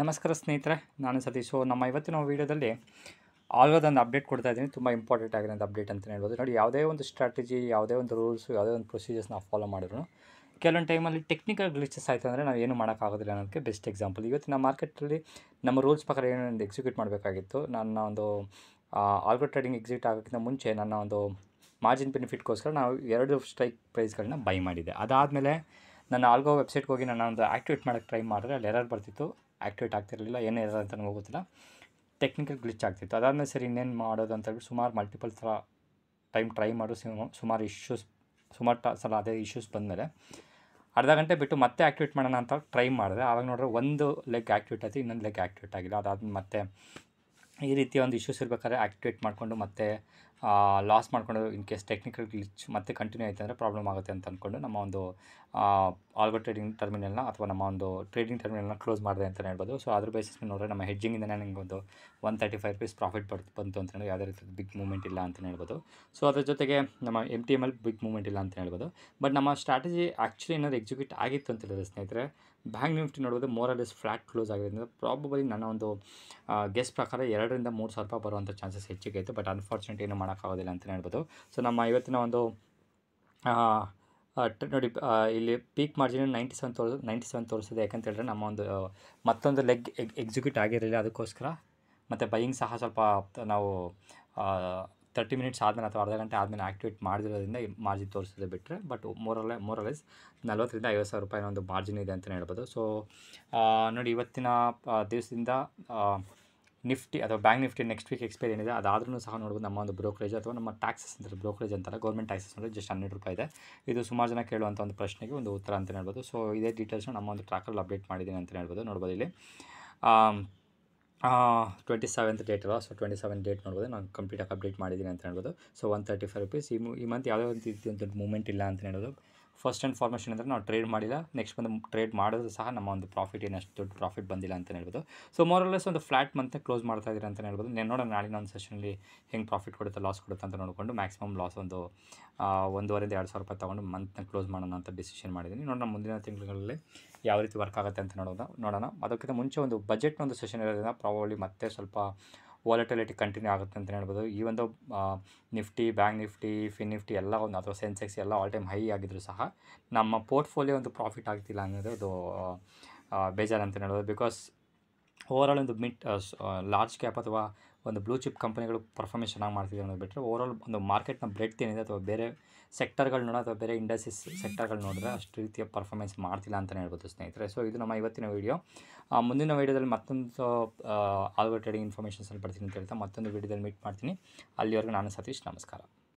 ನಮಸ್ಕಾರ ಸ್ನೇಹಿತರೆ ನಾನು ಸತೀಶ್ ಸೊ ನಮ್ಮ ಇವತ್ತಿನ ವೀಡಿಯೋದಲ್ಲಿ ಆಲ್ಗೋದೊಂದು ಅಪ್ಡೇಟ್ ಕೊಡ್ತಾ ಇದ್ದೀನಿ ತುಂಬ ಇಂಪಾರ್ಟೆಂಟ್ ಆಗಿರೋದು ಅಪ್ಡೇಟ್ ಅಂತಲೇ ಹೇಳ್ಬೋದು ನೋಡಿ ಯಾವುದೇ ಒಂದು ಸ್ಟ್ರಾಟಜಿ ಯಾವುದೇ ಒಂದು ರೂಲ್ಸು ಯಾವುದೇ ಒಂದು ಪ್ರೊಸೀಜರ್ಸ್ ನಾವು ಫಾಲೋ ಮಾಡಿದ್ರು ಕೆಲವೊಂದು ಟೈಮಲ್ಲಿ ಟೆಕ್ನಿಕಲ್ ಗ್ಲಿಚಸ್ ಆಯಿತು ಅಂದರೆ ನಾವು ಏನು ಮಾಡೋಕ್ಕಾಗೋದಿಲ್ಲ ಅನ್ನೋದಕ್ಕೆ ಬೆಸ್ಟ್ ಎಕ್ಸಾಂಪಲ್ ಇವತ್ತಿನ ಮಾರ್ಕೆಟಲ್ಲಿ ನಮ್ಮ ರೂಲ್ಸ್ ಪ್ರಕಾರ ಒಂದು ಎಕ್ಸಿಕ್ಯೂಟ್ ಮಾಡಬೇಕಾಗಿತ್ತು ನನ್ನ ಒಂದು ಆಲ್ಗೋ ಟ್ರೇಡಿಂಗ್ ಎಕ್ಸಿಟ್ ಆಗೋಕ್ಕಿಂತ ಮುಂಚೆ ನನ್ನ ಒಂದು ಮಾರ್ಜಿನ್ ಬೆನಿಫಿಟ್ಗೋಸ್ಕರ ನಾವು ಎರಡು ಸ್ಟ್ರೈಕ್ ಪ್ರೈಸ್ಗಳನ್ನ ಬೈ ಮಾಡಿದೆ ಅದಾದಮೇಲೆ ನನ್ನ ಆಲ್ಗೋ ವೆಬ್ಸೈಟ್ಗೆ ಹೋಗಿ ನಾನು ಒಂದು ಆ್ಯಕ್ಟಿವೇಟ್ ಮಾಡೋಕ್ಕೆ ಟ್ರೈ ಮಾಡಿದ್ರೆ ಅಲ್ಲಿ ಎರರ್ ಬರ್ತಿತ್ತು ಆ್ಯಕ್ಟಿವೇಟ್ ಆಗ್ತಿರಲಿಲ್ಲ ಏನೇ ಇರೋದು ಅಂತ ನನಗೆ ಗೊತ್ತಿಲ್ಲ ಟೆಕ್ನಿಕಲ್ ಗ್ಲಿಚ್ ಆಗ್ತಿತ್ತು ಅದಾದಮೇಲೆ ಸರಿ ಇನ್ನೇನು ಮಾಡೋದು ಅಂತ ಹೇಳ್ಬಿಟ್ಟು ಸುಮಾರು ಮಲ್ಟಿಪಲ್ ಥರ ಟೈಮ್ ಟ್ರೈ ಮಾಡೋ ಸುಮಾರು ಇಶ್ಯೂಸ್ ಸುಮಾರು ಟ ಸಲ ಅದೇ ಇಶ್ಯೂಸ್ ಬಂದಮೇಲೆ ಅರ್ಧ ಗಂಟೆ ಬಿಟ್ಟು ಮತ್ತೆ ಆ್ಯಕ್ಟಿವೇಟ್ ಮಾಡೋಣ ಅಂತ ಟ್ರೈ ಮಾಡಿದೆ ಆವಾಗ ನೋಡಿದ್ರೆ ಒಂದು ಲೆಗ್ ಆ್ಯಕ್ಟಿವೇಟ್ ಆಯಿತು ಇನ್ನೊಂದು ಲೆಗ್ ಆ್ಯಕ್ಟಿವೇಟ್ ಆಗಿಲ್ಲ ಅದಾದ್ಮೇಲೆ ಮತ್ತೆ ಈ ರೀತಿ ಒಂದು ಇಶ್ಯೂಸ್ ಇರಬೇಕಾದ್ರೆ ಆ್ಯಕ್ಟಿವೇಟ್ ಮಾಡಿಕೊಂಡು ಮತ್ತೆ ಲಾಸ್ ಮಾಡಿಕೊಂಡು ಇನ್ ಕೇಸ್ ಟೆಕ್ನಿಕಲ್ ಗ್ಲಿಚ್ ಮತ್ತೆ ಕಂಟಿನ್ಯೂ ಆಯ್ತು ಅಂದರೆ ಪ್ರಾಬ್ಲಮ್ ಆಗುತ್ತೆ ಅಂತ ಅಂದ್ಕೊಂಡು ನಮ್ಮ ಒಂದು ಆಲ್ಗೋ ಟ್ರೇಡಿಂಗ್ ಟರ್ಮಿನಲ್ನ ಅಥವಾ ನಮ್ಮ ಒಂದು ಟ್ರೇಡಿಂಗ್ ಟರ್ಮಿನಲ್ನ ಕ್ಲೋಸ್ ಮಾಡಿದೆ ಅಂತಲೇ ಹೇಳ್ಬೋದು ಸೊ ಅದ್ರ ಬೇಸಿಸ್ ನೋಡಿದ್ರೆ ನಮ್ಮ ಹೆಜ್ಜಿಂಗಿಂದ ನನಗೆ ಒಂದು one thirty five rupees profit ಬರ್ ಬಂತು ಅಂತಂದರೆ ಯಾವುದೇ ರೀತಿ ಬಿಗ್ ಮೂಮೆಂಟ್ ಇಲ್ಲ ಅಂತಲೇ ಹೇಳ್ಬೋದು ಸೊ ಅದ್ರ ಜೊತೆಗೆ ನಮ್ಮ M T M L big moment ಇಲ್ಲ ಅಂತ ಹೇಳ್ಬೋದು ಬಟ್ ನಮ್ಮ ಸ್ಟ್ರಾಟಜಿ ಆ್ಯಕ್ಚುಲಿ ಏನಾದ್ರು ಎಕ್ಸಿಕ್ಯೂಟ್ ಆಗಿತ್ತು ಅಂತ ಹೇಳಿದ್ರೆ ಸ್ನೇಹಿತರೆ bank nifty more is flat close ಆಗಿರೋದ್ರಿಂದ ಪ್ರಾಬಬಲಿ ನನ್ನ ಒಂದು ಗೆಸ್ಟ್ ಪ್ರಕಾರ ಎರಡರಿಂದ ಮೂರು ಸಾವಿರ ರೂಪಾಯಿ ಬರುವಂಥ ಚಾನ್ಸಸ್ ಹೆಚ್ಚಿಗೆ ಆಯಿತು ಬಟ್ ಅನ್ಫಾರ್ಚುನೇಟ್ ಏನು ಮಾಡೋಕ್ಕೆ ಮಾಡೋಕ್ಕಾಗೋದಿಲ್ಲ ಅಂತಲೇ ಹೇಳ್ಬೋದು ಸೊ ನಮ್ಮ ಇವತ್ತಿನ ಒಂದು ನೋಡಿ ಇಲ್ಲಿ ಪೀಕ್ ಮಾರ್ಜಿನ್ ನೈಂಟಿ ಸೆವೆನ್ ತೋರಿಸ್ ನೈಂಟಿ ಸೆವೆನ್ ತೋರಿಸಿದೆ ಯಾಕಂತ ಹೇಳಿದ್ರೆ ನಮ್ಮ ಒಂದು ಮತ್ತೊಂದು ಲೆಗ್ ಎಕ್ಸಿಕ್ಯೂಟ್ ಆಗಿರಲಿಲ್ಲ ಅದಕ್ಕೋಸ್ಕರ ಮತ್ತು ಬೈಯಿಂಗ್ ಸಹ ಸ್ವಲ್ಪ ನಾವು ತರ್ಟಿ ಮಿನಿಟ್ಸ್ ಆದಮೇಲೆ ಅಥವಾ ಅರ್ಧ ಗಂಟೆ ಆದಮೇಲೆ ಆ್ಯಕ್ಟಿವೇಟ್ ಮಾಡಿರೋದ್ರಿಂದ ಮಾರ್ಜಿನ್ ತೋರಿಸೋದು ಬಿಟ್ಟರೆ ಬಟ್ ಮೂರಲ್ಲೇ ಮೂರಲ್ಲೇ ನಲ್ವತ್ತರಿಂದ ಐವತ್ತು ಸಾವಿರ ರೂಪಾಯಿನ ಒಂದು ಮಾರ್ಜಿನ್ ಇದೆ ಅಂತಲೇ ಹೇಳ್ಬೋದು ಸೊ ನೋಡಿ ಇವತ್ತಿನ ದಿವಸದಿಂದ ನಿಫ್ಟಿ ಅಥವಾ bank nifty next week expiry ಏನಿದೆ ಅದಾದ್ರೂ ಸಹ ನೋಡ್ಬೋದು ನಮ್ಮ ಒಂದು ಬ್ರೋಕರೇಜ್ ಅಥವಾ ನಮ್ಮ ಟ್ಯಾಕ್ಸಸ್ ಅಂತ ಬ್ರೋಕರೇಜ್ ಅಂತಾರೆ ಗೌರ್ಮೆಂಟ್ ಟ್ಯಾಕ್ಸಸ್ ಅಂದರೆ ಜಸ್ಟ್ ಹನ್ನೆರಡು ರೂಪಾಯಿ ಇದೆ ಇದು ಸುಮಾರು ಜನ ಕೇಳುವಂಥ ಒಂದು ಪ್ರಶ್ನೆಗೆ ಒಂದು ಉತ್ತರ ಅಂತ ಹೇಳ್ಬೋದು ಸೊ ಇದೇ ಡೀಟೇಲ್ಸ್ನ ನಮ್ಮ ಒಂದು ಟ್ರ್ಯಾಕಲ್ಲಿ ಅಪ್ಡೇಟ್ ಮಾಡಿದ್ದೀನಿ ಅಂತ ಹೇಳ್ಬೋದು ನೋಡ್ಬೋದು ಇಲ್ಲಿ ಟ್ವೆಂಟಿ ಸೆವೆಂತ್ ಡೇಟ್ ಅಲ್ಲ ಸೊ ಟ್ವೆಂಟಿ ಸೆವೆನ್ ಡೇಟ್ ನೋಡ್ಬೋದು ನಾನು ಕಂಪ್ಲೀಟಾಗಿ ಅಪ್ಡೇಟ್ ಮಾಡಿದ್ದೀನಿ ಅಂತ ಹೇಳ್ಬೋದು so one thirty five rupees ಈ ಮಂತ್ ಯಾವುದೇ ರೀತಿ ಒಂದು ಮೂಮೆಂಟ್ ಇಲ್ಲ ಅಂತ ಹೇಳ್ಬೋದು ಫಸ್ಟ್ ಆ್ಯಂಡ್ ಫಾರ್ಮೇಷನ್ ಅಂದರೆ ನಾವು ಟ್ರೇಡ್ ಮಾಡಿಲ್ಲ ನೆಕ್ಸ್ಟ್ ಬಂದು ಟ್ರೇಡ್ ಮಾಡಿದ್ರು ಸಹ ನಮ್ಮ ಒಂದು ಪ್ರಾಫಿಟ್ ಏನಷ್ಟು ದೊಡ್ಡ ಪ್ರಾಫಿಟ್ ಬಂದಿಲ್ಲ ಅಂತ ಹೇಳ್ಬೋದು ಸೊ ಮೋರಲ್ಲೆಸ್ ಒಂದು ಫ್ಲಾಟ್ ಮಂತ್ ಕ್ಲೋಸ್ ಮಾಡ್ತಾ ಇದ್ದೀರಾ ಅಂತ ಹೇಳ್ಬೋದು ನೆನ್ನೆ ನೋಡೋಣ ನಾಳೆ ಒಂದು ಸೆಷನಲ್ಲಿ ಹೆಂಗೆ ಪ್ರಾಫಿಟ್ ಕೊಡುತ್ತೆ ಲಾಸ್ ಕೊಡುತ್ತೆ ಅಂತ ನೋಡಿಕೊಂಡು ಮ್ಯಾಕ್ಸಿಮಮ್ ಲಾಸ್ ಒಂದು ಒಂದೂವರೆಯಿಂದ ಎರಡು ಸಾವಿರ ರೂಪಾಯಿ ತೊಗೊಂಡು ಮಂತ್ನ ಕ್ಲೋಸ್ ಮಾಡೋಣ ಅಂತ ಡಿಸಿಷನ್ ಮಾಡಿದ್ದೀನಿ ನೋಡೋಣ ಮುಂದಿನ ತಿಂಗಳಲ್ಲಿ ಯಾವ ರೀತಿ ವರ್ಕ್ ಆಗುತ್ತೆ ಅಂತ ನೋಡೋಣ ನೋಡೋಣ ಅದಕ್ಕಿಂತ ಮುಂಚೆ ಒಂದು ಬಜೆಟ್ನ ಒಂದು ಸೆಷನ್ ಇರೋದ್ರಿಂದ ಪ್ರಾಬಲಿ ಮತ್ತೆ ಸ್ವಲ್ಪ ವಾಲಟಿಲಿಟಿ ಕಂಟಿನ್ಯೂ ಆಗುತ್ತೆ ಅಂತ ಹೇಳ್ಬೋದು ಈ ಒಂದು nifty bank nifty fin nifty ಎಲ್ಲ ಒಂದು ಅಥವಾ ಸೆನ್ಸೆಕ್ಸ್ ಎಲ್ಲ ಆಲ್ ಟೈಮ್ ಹೈ ಆಗಿದ್ರು ಸಹ ನಮ್ಮ ಪೋರ್ಟ್ಫೋಲಿಯೋ ಒಂದು ಪ್ರಾಫಿಟ್ ಆಗ್ತಿಲ್ಲ ಅನ್ನೋದು ಅದು ಬೇಜಾರು ಅಂತ ಹೇಳ್ಬೋದು ಬಿಕಾಸ್ ಓವರಾಲ್ ಒಂದು ಮಿಟ್ ಲಾರ್ಜ್ ಕ್ಯಾಪ್ ಅಥವಾ ಒಂದು ಬ್ಲೂ ಚಿಪ್ ಕಂಪನಿಗಳು ಪರ್ಫಾರ್ಮೆನ್ಸ್ ಚೆನ್ನಾಗಿ ಮಾಡ್ತಿದೆ ಅನ್ನೋದು ಬಿಟ್ಟರೆ ಓವರಾಲ್ ಒಂದು ಮಾರ್ಕೆಟ್ನ ಬ್ರೆಡ್ ಏನಿದೆ ಅಥವಾ ಬೇರೆ ಸೆಕ್ಟರ್ಗಳು ನೋಡೋ ಅಥವಾ ಬೇರೆ ಇಂಡಸ್ಟ್ರೀಸ್ ಸೆಕ್ಟರ್ಗಳು ನೋಡಿದ್ರೆ ಅಷ್ಟು ರೀತಿಯ ಪರ್ಫಾರ್ಮೆನ್ಸ್ ಮಾಡ್ತಿಲ್ಲ ಅಂತಲೇ ಹೇಳ್ಬೋದು ಸ್ನೇಹಿತರೆ ಸೊ ಇದು ನಮ್ಮ ಇವತ್ತಿನ ವೀಡಿಯೋ ಮುಂದಿನ ವೀಡಿಯೋದಲ್ಲಿ ಮತ್ತೊಂದು ಆಲ್ವರ್ ಟ್ರೇಡಿಂಗ್ ಇನ್ಫಾರ್ಮೇಷನ್ಸಲ್ಲಿ ಬರ್ತೀನಿ ಅಂತ ಹೇಳ್ತಾ ಮತ್ತೊಂದು ವೀಡಿಯೋದಲ್ಲಿ ಮೀಟ್ ಮಾಡ್ತೀನಿ ಅಲ್ಲಿವರೆಗೂ ನಾನು ಸತೀಶ್ ನಮಸ್ಕಾರ